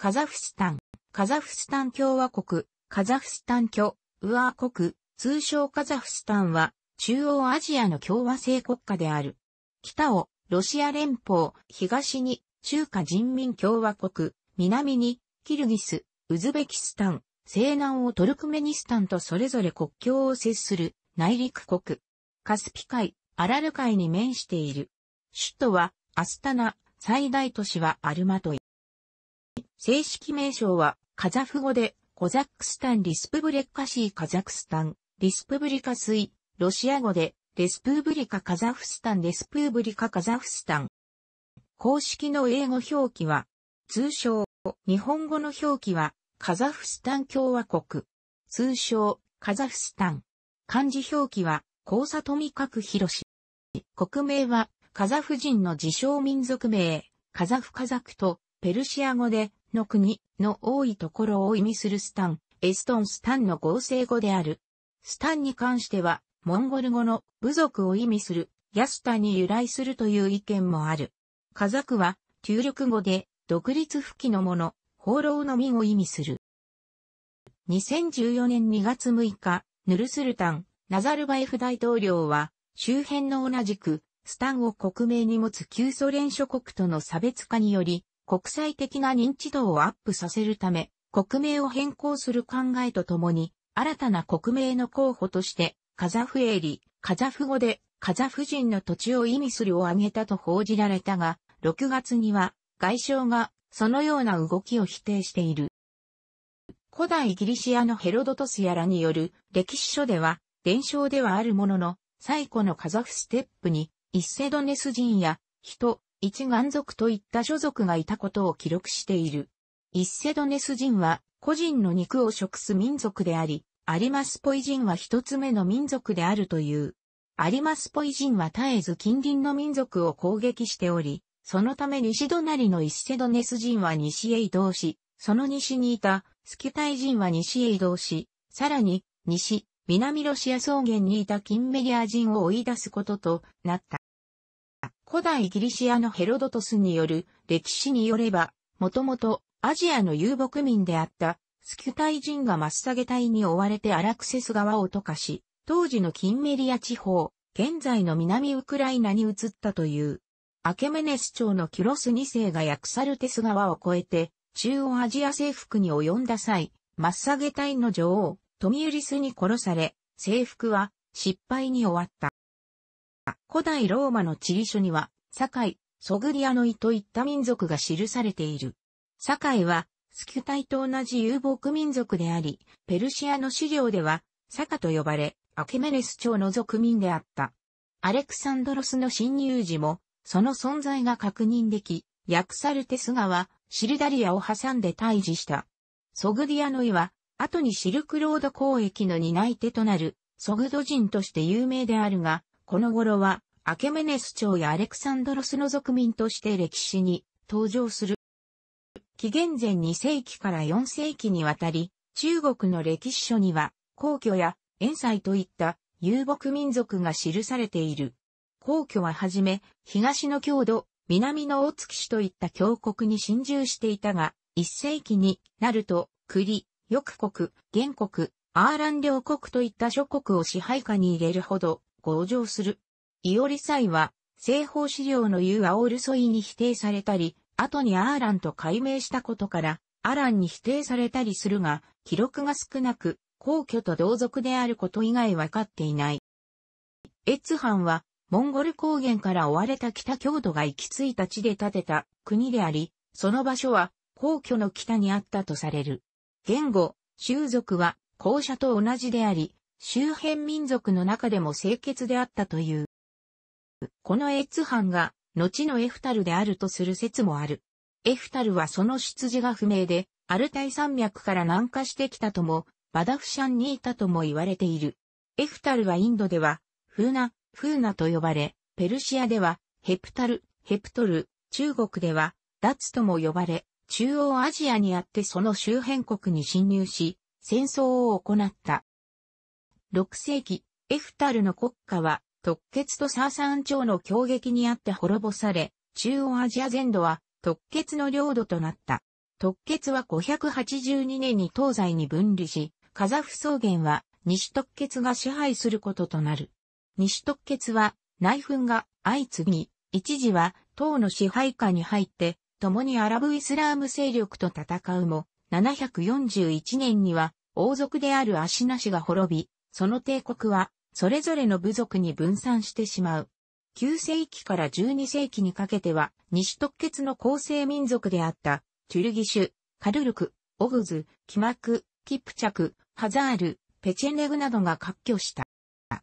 カザフスタン、カザフスタン共和国、カザフスタン共和国、通称カザフスタンは、中央アジアの共和制国家である。北を、ロシア連邦、東に、中華人民共和国、南に、キルギス、ウズベキスタン、西南をトルクメニスタンとそれぞれ国境を接する内陸国。カスピ海、アラル海に面している。首都はアスタナ、最大都市はアルマトイ。正式名称は、カザフ語で、コザックスタン・リスプブレッカシー・カザクスタン、リスプブリカスイ、ロシア語で、レスプーブリカ・カザフスタン、レスプーブリカ・カザフスタン。公式の英語表記は、通称、日本語の表記は、カザフスタン共和国。通称、カザフスタン。漢字表記は、高佐富角広国名は、カザフ人の自称民族名、カザフカザクと、ペルシア語で、の国の多いところを意味するスタン、エストンスタンの合成語である。スタンに関しては、モンゴル語の部族を意味する、ヤスタに由来するという意見もある。カザクは、旧力語で、独立不起のもの、放浪の民を意味する。2014年2月6日、ヌルスルタン、ナザルバエフ大統領は、周辺の同じく、スタンを国名に持つ旧ソ連諸国との差別化により、国際的な認知度をアップさせるため、国名を変更する考えとともに、新たな国名の候補として、カザフエリ、カザフ語で、カザフ人の土地を意味するを挙げたと報じられたが、6月には、外相が、そのような動きを否定している。古代ギリシアのヘロドトスやらによる歴史書では、伝承ではあるものの、最古のカザフステップに、イッセドネス人や、人、一眼族といった所属がいたことを記録している。イッセドネス人は個人の肉を食す民族であり、アリマスポイ人は一つ目の民族であるという。アリマスポイ人は絶えず近隣の民族を攻撃しており、そのため西隣のイッセドネス人は西へ移動し、その西にいたスキュタイ人は西へ移動し、さらに西、南ロシア草原にいたキンメリア人を追い出すこととなった。古代ギリシアのヘロドトスによる歴史によれば、もともとアジアの遊牧民であったスキュタイ人がマッサゲ隊に追われてアラクセス川を溶かし、当時のキンメリア地方、現在の南ウクライナに移ったという。アケメネス朝のキュロス2世がヤクサルテス川を越えて、中央アジア征服に及んだ際、マッサゲ隊の女王、トミウリスに殺され、征服は失敗に終わった。古代ローマの地理書には、堺、ソグリアノイといった民族が記されている。堺は、スキュタイと同じ遊牧民族であり、ペルシアの資料では、カと呼ばれ、アケメネス朝の族民であった。アレクサンドロスの侵入時も、その存在が確認でき、ヤクサルテス川、シルダリアを挟んで退治した。ソグディアノイは、後にシルクロード交易の担い手となる、ソグド人として有名であるが、この頃は、アケメネス朝やアレクサンドロスの族民として歴史に登場する。紀元前2世紀から4世紀にわたり、中国の歴史書には、皇居や遠斎といった遊牧民族が記されている。皇居ははじめ、東の郷土、南の大月市といった峡谷に侵入していたが、1世紀になると、栗、翼国、原国、アーラン両国といった諸国を支配下に入れるほど、向上する。イオリ祭は、西方資料の言うアオルソイに否定されたり、後にアーランと改名したことから、アランに否定されたりするが、記録が少なく、皇居と同族であること以外分かっていない。越藩は、モンゴル高原から追われた北郷土が行き着いた地で建てた国であり、その場所は皇居の北にあったとされる。言語、習俗は、校舎と同じであり、周辺民族の中でも清潔であったという。このエツ藩が、後のエフタルであるとする説もある。エフタルはその出自が不明で、アルタイ山脈から南下してきたとも、バダフシャンにいたとも言われている。エフタルはインドでは、フーナ、フーナと呼ばれ、ペルシアでは、ヘプタル、ヘプトル、中国では、ダツとも呼ばれ、中央アジアにあってその周辺国に侵入し、戦争を行った。6世紀、エフタルの国家は、特決とサーサン朝の強撃にあって滅ぼされ、中央アジア全土は特決の領土となった。特決は582年に東西に分離し、カザフ草原は西特決が支配することとなる。西特決は内紛が相次ぎ、一時は党の支配下に入って、共にアラブイスラーム勢力と戦うも、741年には王族であるアシナ氏が滅び、その帝国は、それぞれの部族に分散してしまう。9世紀から12世紀にかけては、西特決の構成民族であった、トゥルギシュ、カルルク、オグズ、キマク、キプチャク、ハザール、ペチェネグなどが割拠した。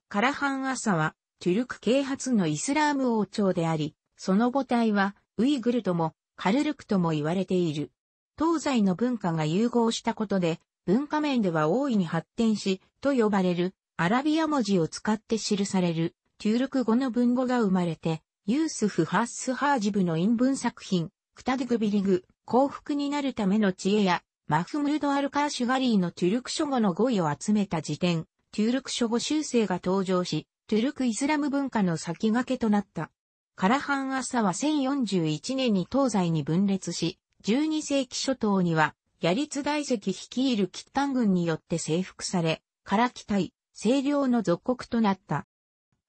カラハン・アサは、トゥルク啓発のイスラーム王朝であり、その母体は、ウイグルとも、カルルクとも言われている。東西の文化が融合したことで、文化面では大いに発展し、と呼ばれる、アラビア文字を使って記される、トゥルク語の文語が生まれて、ユースフ・ハッス・ハージブの陰文作品、クタドゥグビリグ、幸福になるための知恵や、マフムルド・アルカーシュガリーのトゥルク書語の語彙を集めた辞典、トゥルク書語修正が登場し、トゥルクイスラム文化の先駆けとなった。カラハン・アサは1041年に東西に分裂し、12世紀初頭にはリツ大石率いる吉丹軍によって征服され、から期隊、清涼の属国となった。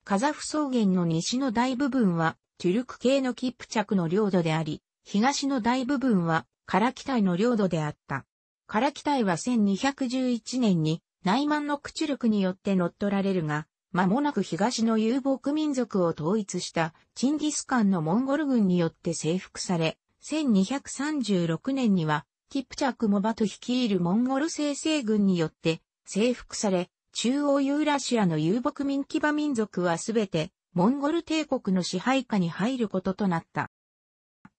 カザフ草原の西の大部分は、チュルク系のキップ着の領土であり、東の大部分は、カラキタイの領土であった。カラキタイは1211年に、内満のクチュルクによって乗っ取られるが、間もなく東の遊牧民族を統一したチンギスカンのモンゴル軍によって征服され、1236年にはキプチャク・モバト率いるモンゴル精製軍によって征服され、中央ユーラシアの遊牧民騎馬民族はすべてモンゴル帝国の支配下に入ることとなった。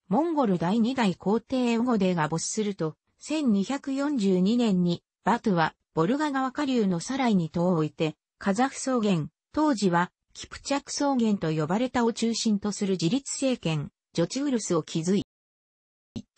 モンゴル第二代皇帝エオゴデが没すると、1242年にバトはボルガ川下流のサライに塔を置いて、カザフ草原、当時はキプチャク草原と呼ばれたを中心とする自立政権、ジョチウルスを築い。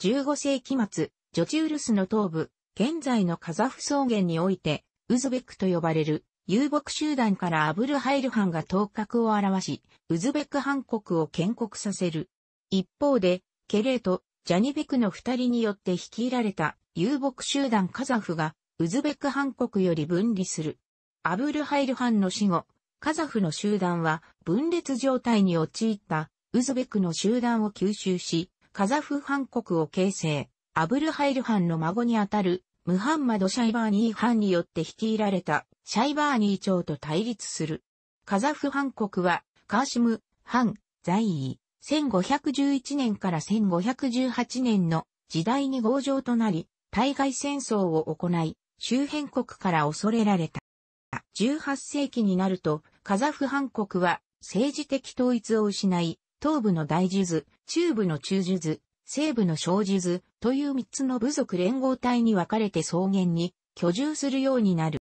15世紀末、ジョチウルスの東部、現在のカザフ草原において、ウズベクと呼ばれる遊牧集団からアブルハイル藩が頭角を表し、ウズベク藩国を建国させる。一方で、ケレーとジャニベクの二人によって率いられた遊牧集団カザフが、ウズベク藩国より分離する。アブルハイル藩の死後、カザフの集団は分裂状態に陥ったウズベクの集団を吸収し、カザフ藩国を形成。アブルハイルハンの孫にあたる、ムハンマド・シャイバーニー・ハンによって率いられた、シャイバーニー朝と対立する。カザフ・ハン国は、カーシム、ハン、在位、1511年から1518年の時代に合上となり、対外戦争を行い、周辺国から恐れられた。18世紀になると、カザフ・ハン国は政治的統一を失い、東部の大樹図、中部の中樹図、西部の小樹図、という三つの部族連合体に分かれて草原に居住するようになる。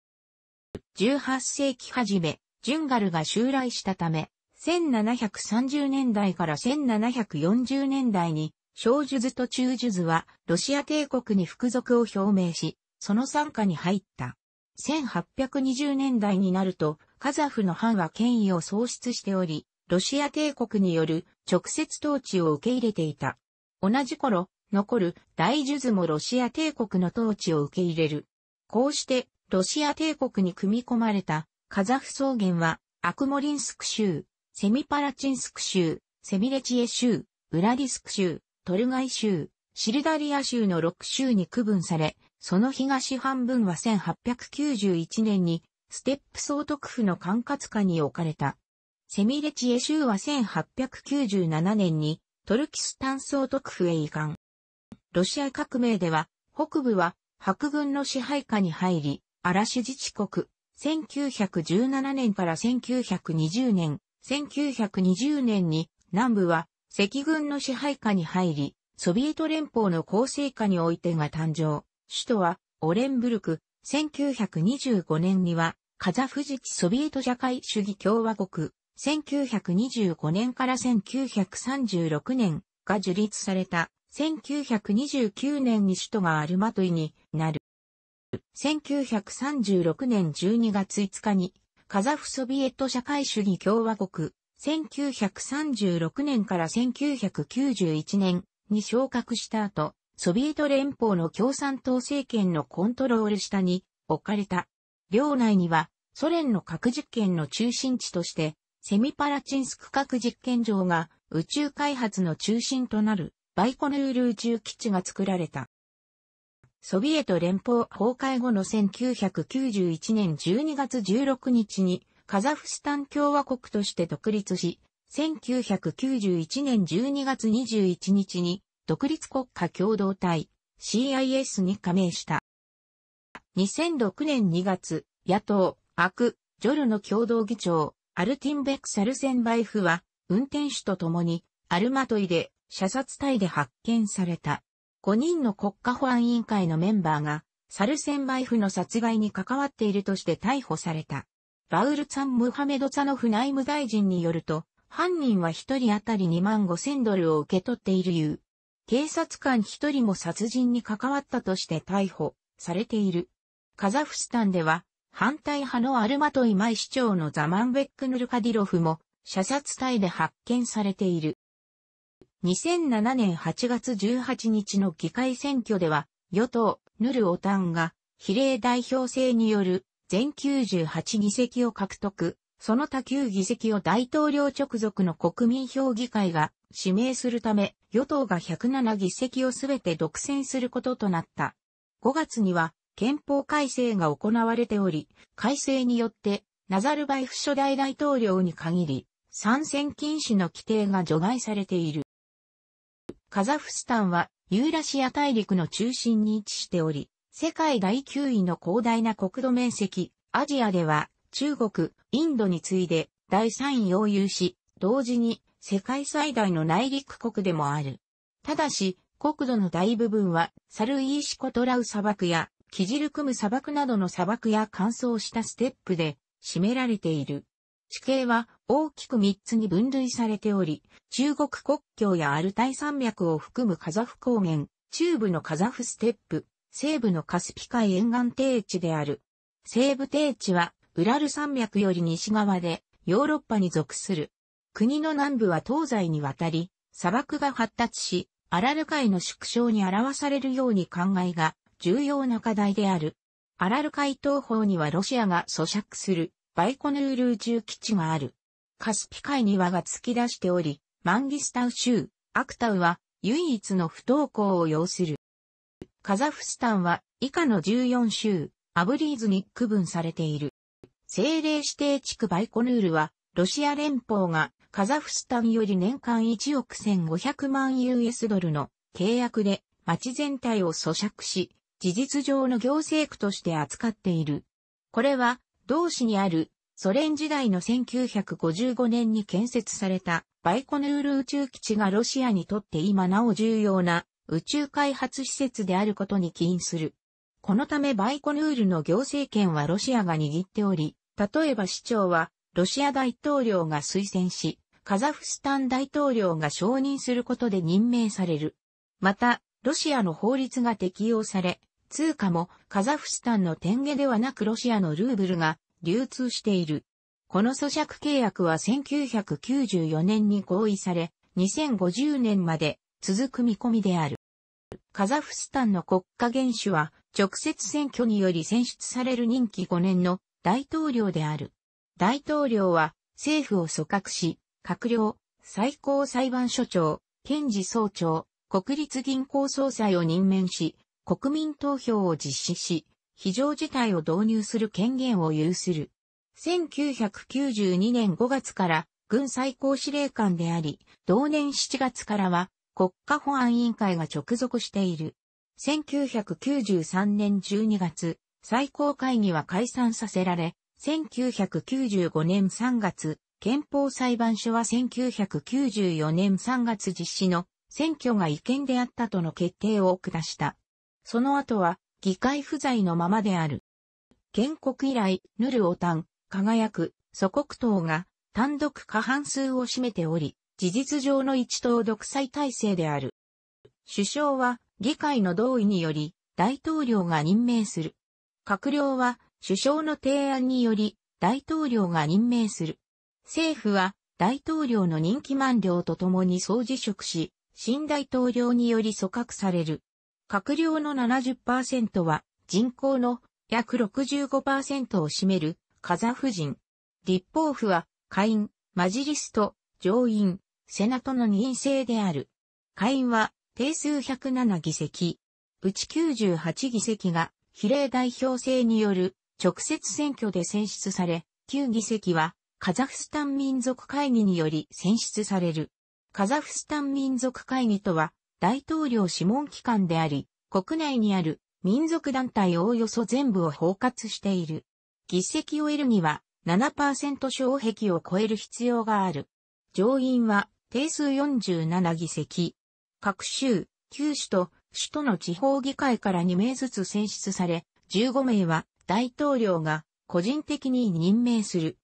18世紀初め、ジュンガルが襲来したため、1730年代から1740年代に、小数図と中数図はロシア帝国に服属を表明し、その参加に入った。1820年代になると、カザフの藩は権威を喪失しており、ロシア帝国による直接統治を受け入れていた。同じ頃、残る大数図もロシア帝国の統治を受け入れる。こうして、ロシア帝国に組み込まれたカザフ草原は、アクモリンスク州、セミパラチンスク州、セミレチエ州、ウラディスク州、トルガイ州、シルダリア州の6州に区分され、その東半分は1891年に、ステップ総督府の管轄下に置かれた。セミレチエ州は1897年にトルキスタン総督府へ移管。ロシア革命では、北部は白軍の支配下に入り、嵐自治国、1917年から1920年、1920年に南部は赤軍の支配下に入り、ソビエト連邦の構成下においてが誕生。首都はオレンブルク、1925年にはカザフジチソビエト社会主義共和国、1925年から1936年が樹立された1929年に首都がアルマトイになる。1936年12月5日に、カザフソビエト社会主義共和国、1936年から1991年に昇格した後、ソビエト連邦の共産党政権のコントロール下に置かれた。領内にはソ連の核実験の中心地として、セミパラチンスク核実験場が宇宙開発の中心となるバイコヌール宇宙基地が作られた。ソビエト連邦崩壊後の1991年12月16日にカザフスタン共和国として独立し、1991年12月21日に独立国家共同体 CIS に加盟した。2006年2月、野党、アク、ジョルの共同議長、アルティンベク・サルセンバイフは、運転手と共に、アルマトイで射殺隊で発見された。5人の国家保安委員会のメンバーが、サルセンバイフの殺害に関わっているとして逮捕された。バウルツァン・ムハメド・ツァノフ内務大臣によると、犯人は1人当たり2万5千ドルを受け取っているゆう。警察官1人も殺人に関わったとして逮捕されている。カザフスタンでは、反対派のアルマトイマイ市長のザマンベック・ヌルカディロフも、射殺隊で発見されている。2007年8月18日の議会選挙では、与党、ヌルオタンが、比例代表制による全98議席を獲得、その他9議席を大統領直属の国民評議会が指名するため、与党が107議席をすべて独占することとなった。5月には、憲法改正が行われており、改正によって、ナザルバイフ初代大統領に限り、参戦禁止の規定が除外されている。カザフスタンはユーラシア大陸の中心に位置しており、世界第9位の広大な国土面積、アジアでは中国、インドに次いで第3位を有し、同時に世界最大の内陸国でもある。ただし、国土の大部分はサルイーシコトラウ砂漠やキジルクム砂漠などの砂漠や乾燥したステップで占められている。地形は大きく3つに分類されており、中国国境やアルタイ山脈を含むカザフ高原、中部のカザフステップ、西部のカスピ海沿岸低地である。西部低地は、ウラル山脈より西側で、ヨーロッパに属する。国の南部は東西にわたり、砂漠が発達し、アラル海の縮小に表されるように考えが重要な課題である。アラル海東方にはロシアが咀嚼するバイコヌール宇宙基地がある。カスピ海に輪が突き出しており、マンギスタウ州、アクタウは唯一の不登校を要する。カザフスタンは以下の14州、アブリーズに区分されている。政令指定地区バイコヌールは、ロシア連邦がカザフスタンより年間1億1500万 US ドルの契約で町全体を咀嚼し、事実上の行政区として扱っている。これは同市にあるソ連時代の1955年に建設されたバイコヌール宇宙基地がロシアにとって今なお重要な宇宙開発施設であることに起因する。このためバイコヌールの行政権はロシアが握っており、例えば市長はロシア大統領が推薦し、カザフスタン大統領が承認することで任命される。また、ロシアの法律が適用され、通貨もカザフスタンのテンゲではなくロシアのルーブルが流通している。この咀嚼契約は1994年に合意され、2050年まで続く見込みである。カザフスタンの国家元首は直接選挙により選出される任期5年の大統領である。大統領は政府を組閣し、閣僚、最高裁判所長、検事総長、国立銀行総裁を任命し、国民投票を実施し、非常事態を導入する権限を有する。1992年5月から軍最高司令官であり、同年7月からは国家保安委員会が直属している。1993年12月、最高会議は解散させられ、1995年3月、憲法裁判所は1994年3月実施の選挙が違憲であったとの決定を下した。その後は議会不在のままである。建国以来、ヌルオタン、輝く、祖国党が単独過半数を占めており、事実上の一党独裁体制である。首相は議会の同意により大統領が任命する。閣僚は首相の提案により大統領が任命する。政府は大統領の任期満了とともに総辞職し、新大統領により組閣される。閣僚の70%は人口の約65%を占めるカザフ人。立法府は下院、マジリスト、上院、セナトの任院制である。下院は定数107議席。うち98議席が比例代表制による直接選挙で選出され、9議席はカザフスタン民族会議により選出される。カザフスタン民族会議とは大統領諮問機関であり、国内にある民族団体おおよそ全部を包括している。議席を得るには7%障壁を超える必要がある。上院は定数47議席。各州、九州と首都の地方議会から2名ずつ選出され、15名は大統領が個人的に任命する。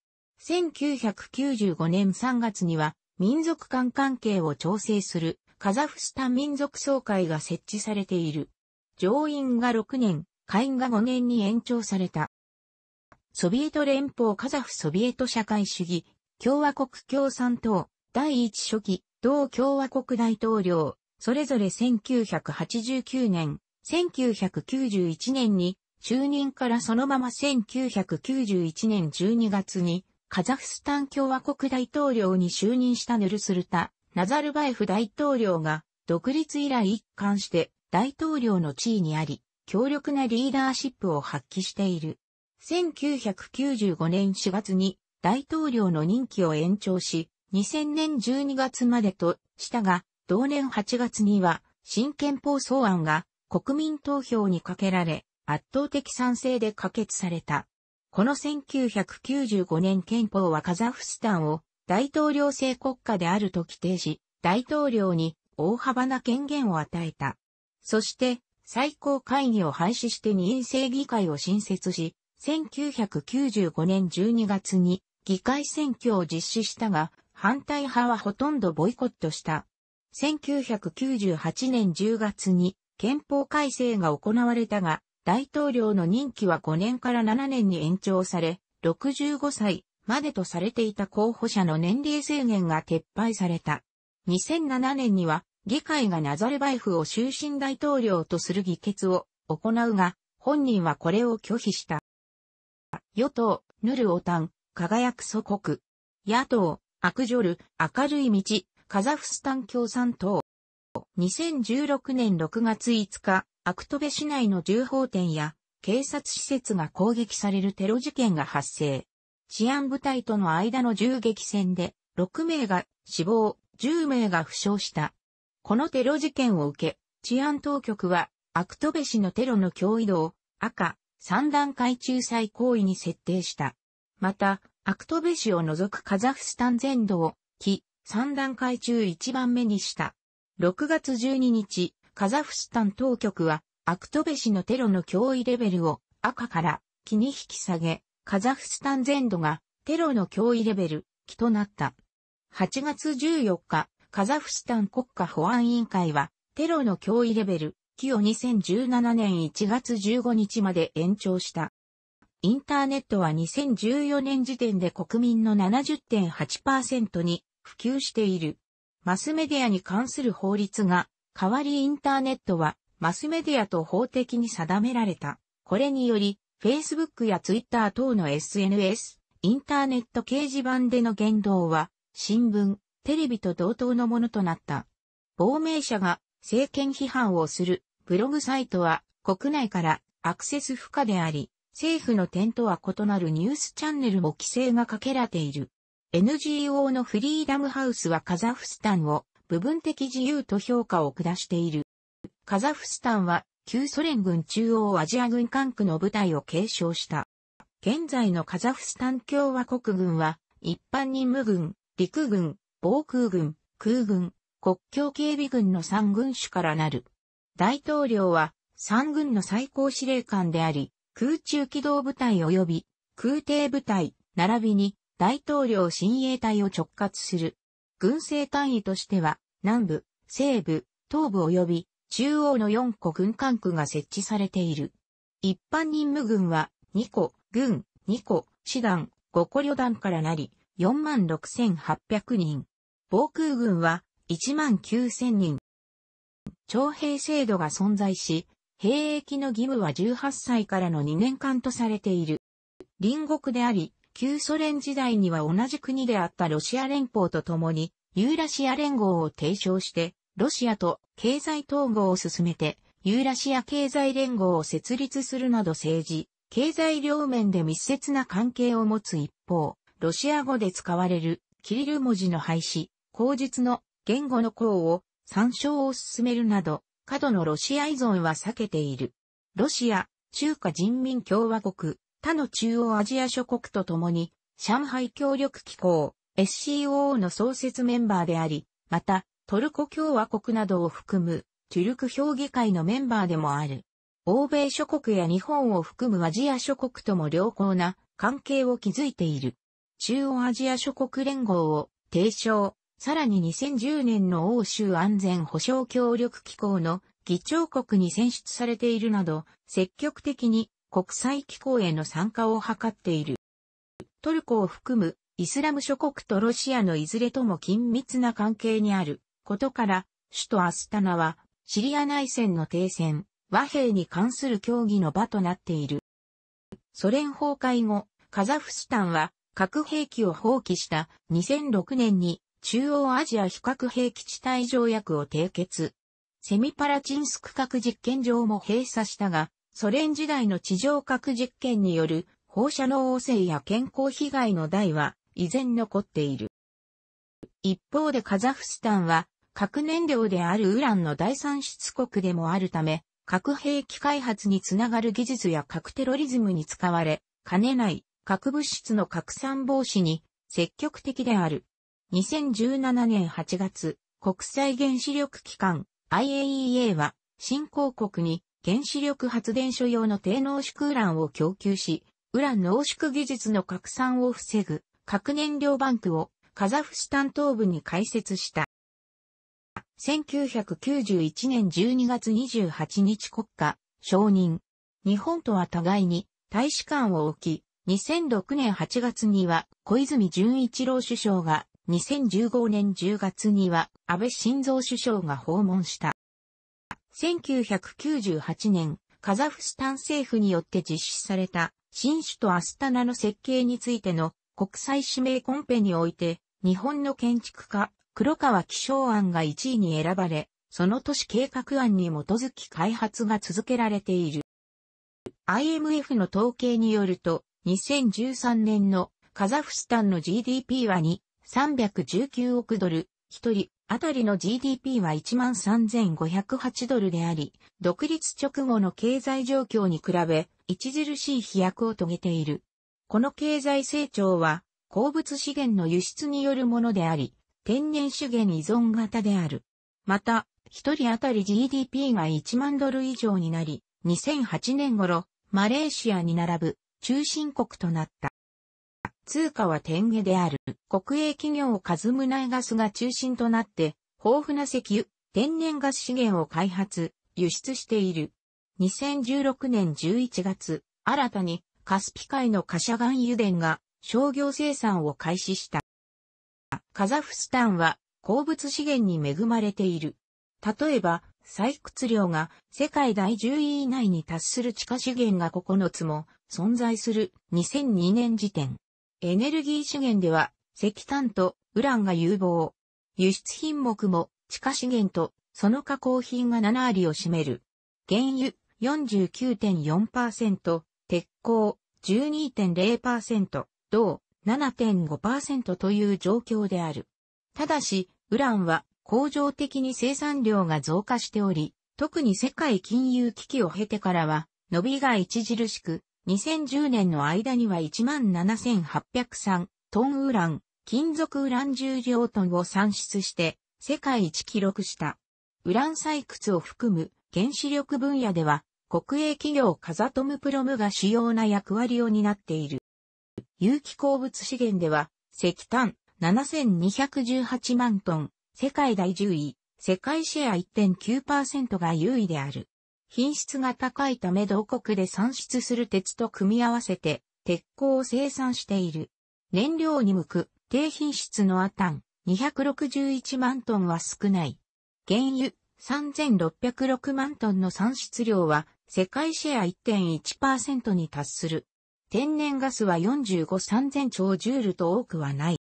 1995年3月には民族間関係を調整するカザフスタン民族総会が設置されている。上院が6年、下院が5年に延長された。ソビエト連邦カザフソビエト社会主義、共和国共産党、第一初期、同共和国大統領、それぞれ1989年、1991年に、就任からそのまま1991年12月に、カザフスタン共和国大統領に就任したヌルスルタ、ナザルバエフ大統領が独立以来一貫して大統領の地位にあり、強力なリーダーシップを発揮している。1995年4月に大統領の任期を延長し、2000年12月までとしたが、同年8月には新憲法草案が国民投票にかけられ、圧倒的賛成で可決された。この1995年憲法はカザフスタンを大統領制国家であると規定し、大統領に大幅な権限を与えた。そして、最高会議を廃止して二院制議会を新設し、1995年12月に議会選挙を実施したが、反対派はほとんどボイコットした。1998年10月に憲法改正が行われたが、大統領の任期は5年から7年に延長され、65歳までとされていた候補者の年齢制限が撤廃された。2007年には、議会がナザルバエフを終身大統領とする議決を行うが、本人はこれを拒否した。与党、ヌルオタン、輝く祖国。野党、アクジョル、明るい道、カザフスタン共産党。2016年6月5日、アクトベ市内の銃砲店や警察施設が攻撃されるテロ事件が発生。治安部隊との間の銃撃戦で、6名が死亡、10名が負傷した。このテロ事件を受け、治安当局は、アクトベ氏のテロの脅威度を赤、3段階仲裁行為に設定した。また、アクトベ氏を除くカザフスタン全土を、木、3段階中1番目にした。6月12日、カザフスタン当局は、アクトベ氏のテロの脅威レベルを赤から木に引き下げ、カザフスタン全土がテロの脅威レベル、期となった。8月14日、カザフスタン国家保安委員会は、テロの脅威レベル、期を2017年1月15日まで延長した。インターネットは2014年時点で国民の70.8%に普及している。マスメディアに関する法律が、代わりインターネットはマスメディアと法的に定められた。これにより、Facebook や Twitter 等の SNS、インターネット掲示板での言動は、新聞、テレビと同等のものとなった。亡命者が政権批判をするブログサイトは国内からアクセス不可であり、政府の点とは異なるニュースチャンネルも規制がかけられている。NGO のフリーダムハウスはカザフスタンを部分的自由と評価を下している。カザフスタンは旧ソ連軍中央アジア軍管区の部隊を継承した。現在のカザフスタン共和国軍は、一般任務軍、陸軍、防空軍、空軍、国境警備軍の3軍種からなる。大統領は3軍の最高司令官であり、空中機動部隊及び空挺部隊、並びに大統領親衛隊を直轄する。軍政単位としては、南部、西部、東部及び中央の4個軍管区が設置されている。一般任務軍は2個、軍、2個、師団、5個旅団からなり、46,800人。防空軍は19,000人。徴兵制度が存在し、兵役の義務は18歳からの2年間とされている。隣国であり、旧ソ連時代には同じ国であったロシア連邦と共に、ユーラシア連合を提唱して、ロシアと経済統合を進めて、ユーラシア経済連合を設立するなど政治、経済両面で密接な関係を持つ一方、ロシア語で使われるキリル文字の廃止、口述の言語の項を参照を進めるなど、過度のロシア依存は避けている。ロシア、中華人民共和国、他の中央アジア諸国と共に、上海協力機構、SCO の創設メンバーであり、また、トルコ共和国などを含む、トゥルク評議会のメンバーでもある。欧米諸国や日本を含むアジア諸国とも良好な関係を築いている。中央アジア諸国連合を提唱、さらに2010年の欧州安全保障協力機構の議長国に選出されているなど、積極的に国際機構への参加を図っている。トルコを含むイスラム諸国とロシアのいずれとも緊密な関係にあることから、首都アスタナは、シリア内戦の停戦、和平に関する協議の場となっている。ソ連崩壊後、カザフスタンは核兵器を放棄した2006年に中央アジア非核兵器地帯条約を締結。セミパラチンスク核実験場も閉鎖したが、ソ連時代の地上核実験による放射能汚染や健康被害の代は依然残っている。一方でカザフスタンは、核燃料であるウランの第三出国でもあるため、核兵器開発につながる技術や核テロリズムに使われ、かねない核物質の拡散防止に積極的である。2017年8月、国際原子力機関 IAEA は新興国に原子力発電所用の低濃縮ウランを供給し、ウラン濃縮技術の拡散を防ぐ核燃料バンクをカザフスタン東部に開設した。1991年12月28日国家承認。日本とは互いに大使館を置き、2006年8月には小泉純一郎首相が、2015年10月には安倍晋三首相が訪問した。1998年、カザフスタン政府によって実施された新首都アスタナの設計についての国際指名コンペにおいて日本の建築家、黒川気象案が1位に選ばれ、その都市計画案に基づき開発が続けられている。IMF の統計によると、2013年のカザフスタンの GDP は2、319億ドル、1人当たりの GDP は13,508ドルであり、独立直後の経済状況に比べ、著しい飛躍を遂げている。この経済成長は、鉱物資源の輸出によるものであり、天然資源依存型である。また、一人当たり GDP が1万ドル以上になり、2008年頃、マレーシアに並ぶ中心国となった。通貨は天下である。国営企業カズムナイガスが中心となって、豊富な石油、天然ガス資源を開発、輸出している。2016年11月、新たにカスピ海のカシャガン油田が商業生産を開始した。カザフスタンは鉱物資源に恵まれている。例えば、採掘量が世界第10位以内に達する地下資源が9つも存在する2002年時点。エネルギー資源では石炭とウランが有望。輸出品目も地下資源とその加工品が7割を占める。原油49.4%、鉄鋼12.0%、同7.5%という状況である。ただし、ウランは工場的に生産量が増加しており、特に世界金融危機を経てからは、伸びが著しく、2010年の間には17,803トンウラン、金属ウラン重量トンを産出して、世界一記録した。ウラン採掘を含む原子力分野では、国営企業カザトムプロムが主要な役割を担っている。有機鉱物資源では、石炭7218万トン、世界第10位、世界シェア1.9%が優位である。品質が高いため同国で産出する鉄と組み合わせて、鉄鋼を生産している。燃料に向く低品質のアタン261万トンは少ない。原油3606万トンの産出量は世界シェア1.1%に達する。天然ガスは45 3000兆ジュールと多くはない。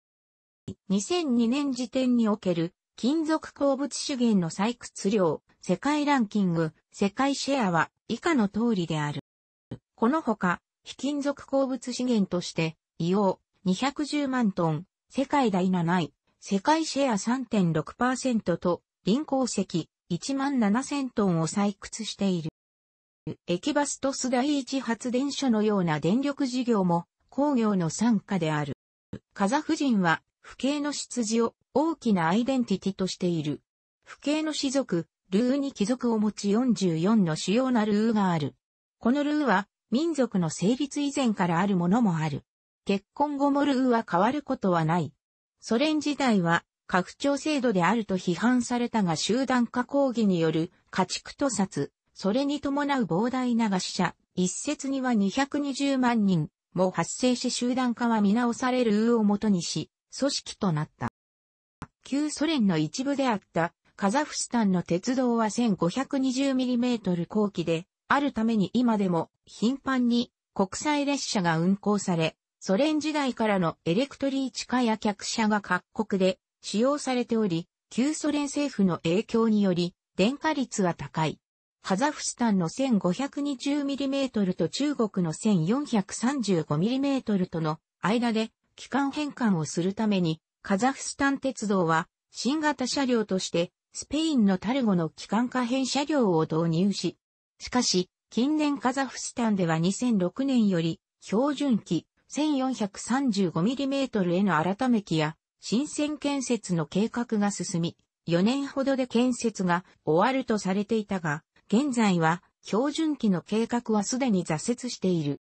2002年時点における金属鉱物資源の採掘量、世界ランキング、世界シェアは以下の通りである。このほか、非金属鉱物資源として、硫黄210万トン、世界第7位、世界シェア3.6%と、輪鉱石1万7000トンを採掘している。駅バスと須第一発電所のような電力事業も工業の傘下である。カザフ人は、不敬の出自を大きなアイデンティティとしている。不敬の氏族、ルーに貴族を持ち44の主要なルーがある。このルーは、民族の成立以前からあるものもある。結婚後もルーは変わることはない。ソ連時代は、拡張制度であると批判されたが集団化抗議による家畜屠殺、それに伴う膨大な餓死者、一説には220万人も発生し集団化は見直されるをもとにし、組織となった。旧ソ連の一部であったカザフスタンの鉄道は 1520mm 後期で、あるために今でも頻繁に国際列車が運行され、ソ連時代からのエレクトリー地下や客車が各国で使用されており、旧ソ連政府の影響により、電化率は高い。カザフスタンの 1520mm と中国の 1435mm との間で機関変換をするために、カザフスタン鉄道は新型車両としてスペインのタルゴの機関可変車両を導入し、しかし近年カザフスタンでは2006年より標準機 1435mm への改め機や新線建設の計画が進み、4年ほどで建設が終わるとされていたが、現在は標準期の計画はすでに挫折している。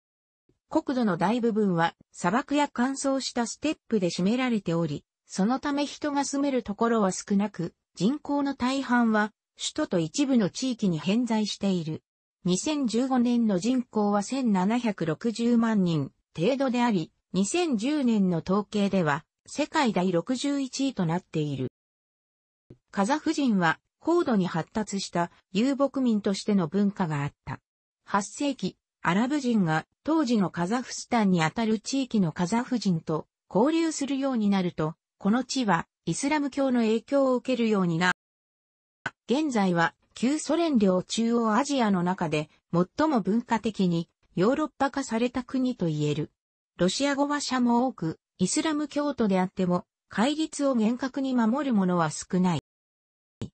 国土の大部分は砂漠や乾燥したステップで占められており、そのため人が住めるところは少なく、人口の大半は首都と一部の地域に偏在している。2015年の人口は1760万人程度であり、2010年の統計では世界第61位となっている。カザフ人は高度に発達した遊牧民としての文化があった。8世紀、アラブ人が当時のカザフスタンにあたる地域のカザフ人と交流するようになると、この地はイスラム教の影響を受けるようにな、現在は旧ソ連領中央アジアの中で最も文化的にヨーロッパ化された国と言える。ロシア語話者も多く、イスラム教徒であっても、戒律を厳格に守る者は少ない。